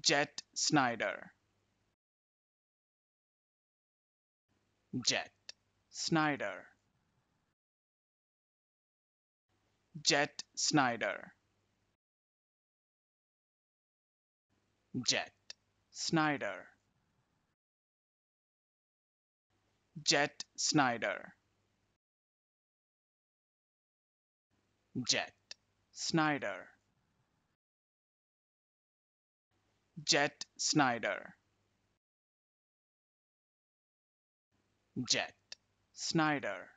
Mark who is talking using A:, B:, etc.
A: Jet Snyder. Jet Snyder. Jet Snyder. Jet Snyder. Jet Snyder. Jet Snyder. Jet Snyder. Jet Snyder.